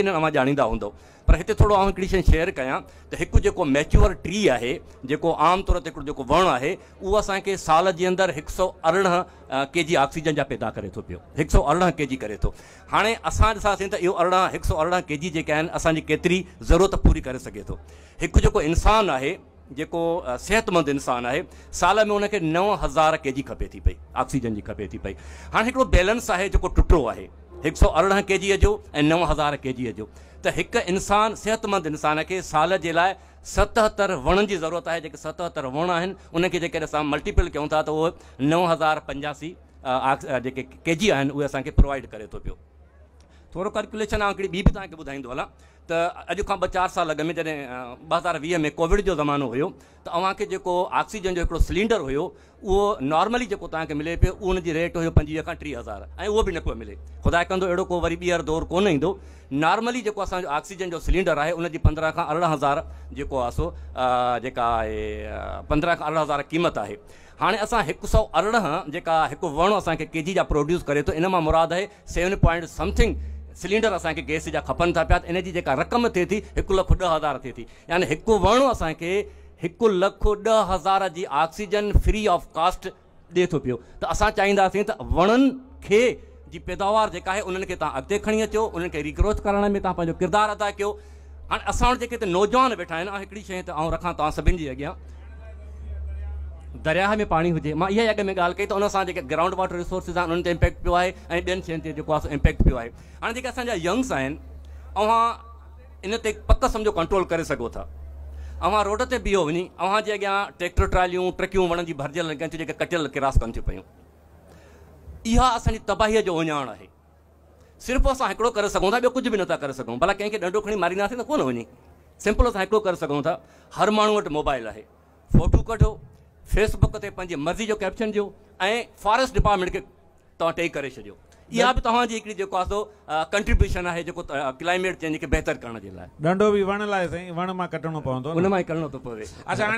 की न ॼाणींदा हूंदव पर हिते थोरो आउं हिकिड़ी शइ शेयर कयां त हिकु जेको मैच्योर ट्री आहे जेको आमतौर ते हिकिड़ो जेको वणु आहे उहो असांखे साल जे अंदरि हिकु सौ अरिड़हं के जी ऑक्सीजन जा पैदा करे थो पियो हिकु सौ अरिड़हं के जी करे थो हाणे असां ॾिसासीं त इहो अरिड़हं हिकु सौ अरिड़हं के जी जेके आहिनि असांजी केतिरी ज़रूरत पूरी करे सघे थो हिकु जेको इंसानु आहे जेको सिहतमंद इंसानु आहे साल में हुनखे नव हज़ार के जी खपे थी पई ऑक्सीजन जी खपे थी पई हाणे हिकिड़ो बैलेंस आहे जेको टुटो आहे हिकु सौ अरिड़हं के जीअ जो ऐं नव हज़ार के जीअ जो त हिकु इंसान सिहतमंद इंसान खे साल जे लाइ सतहतरि वणनि जी ज़रूरत आहे जेके सतहतरि वण आहिनि उनखे जेकॾहिं असां मल्टीपल कयूं था त उहो नव हज़ार पंजासी जेके के जी आहिनि उहे असांखे प्रोवाइड करे थो पियो थोरो कैलकुलेशन आहे हिकिड़ी ॿी बि तव्हांखे ॿुधाईंदो हलां त अॼु खां ॿ चारि साल अॻु में जॾहिं ॿ हज़ार वीह में कोविड जो ज़मानो हुयो त अव्हांखे जेको ऑक्सीजन जो हिकिड़ो सिलेंडर हुयो उहो नॉर्मली जेको तव्हांखे मिले पियो उन जी रेट हुयो पंजवीह खां टीह हज़ार ऐं उहो बि न पियो मिले ख़ुदा कंदो अहिड़ो को वरी ॿीहर दौरु कोन ईंदो नॉर्मली जेको असांजो ऑक्सीजन जो सिलेंडर आहे उनजी पंद्रहं खां अरिड़हं हज़ार जेको आहे सो जेका आहे पंद्रहं खां अरिड़हं हज़ार क़ीमत आहे हाणे असां हिकु सौ अरिड़हं जेका हिकु वणु असांखे के जी जा प्रोड्यूस करे थो इन मां मुराद आहे सेवन पॉइंट समथिंग सिलेंडर असांखे गैस जा खपनि था पिया त जी रक़म थे थी हिकु लख ॾह हज़ार थे थी यानी एक वण असांखे एक लख ॾह हज़ार की ऑक्सीजन फ्री ऑफ कॉस्ट ॾिए तो पो तो अस चाहींदासीं त वणनि खे जी पैदावार जेका आहे अगत खी अचो उन खे रिग्रोथ करण में तव्हां पंहिंजो अदा कर हाणे असां वटि नौजवान वेठा आहिनि ऐं हिकिड़ी शइ त आउं दरिया में पानी हुजे मां इहा में ॻाल्हि कई त उन ग्राउंड वाटर रिसोर्सिस आहिनि उन्हनि है बेन शो इम्पेक्ट ऐं ॿियनि शयुनि ते जेको यंग्स आहिनि अव्हां इन पक सम्झो कंट्रोल कर सघो था अव्हां रोड ते बीहो वञी अव्हां जे अॻियां ट्रैक्टर ट्रालियूं ट्रकियूं वणनि जी भरिजल कनि कटियल किरास कन थी पियूं इहा असांजी तबाहीअ जो उञाण आहे सिर्फ़ु असां हिकिड़ो करे सघूं था ॿियो कुझु बि नथा करे भला कंहिंखे ॾंडो खणी मारींदासीं त कोन सिंपल असो हिकिड़ो करे था हर माण्हू वटि मोबाइल है फोटू कढो फेसबुक से मर्ज़ी जो कैप्शन ॾियो ऐं फॉरेस्ट डिपार्टमेंट के तव्हां टई करे छॾियो इहा बि कंट्रीब्यूशन है जेको क्लाइमेट चेंज के बेहतर करण जे लाइ ॾंडो बि वण लाइ साईं वण मां कटिणो पवंदो हुन मां ई अच्छा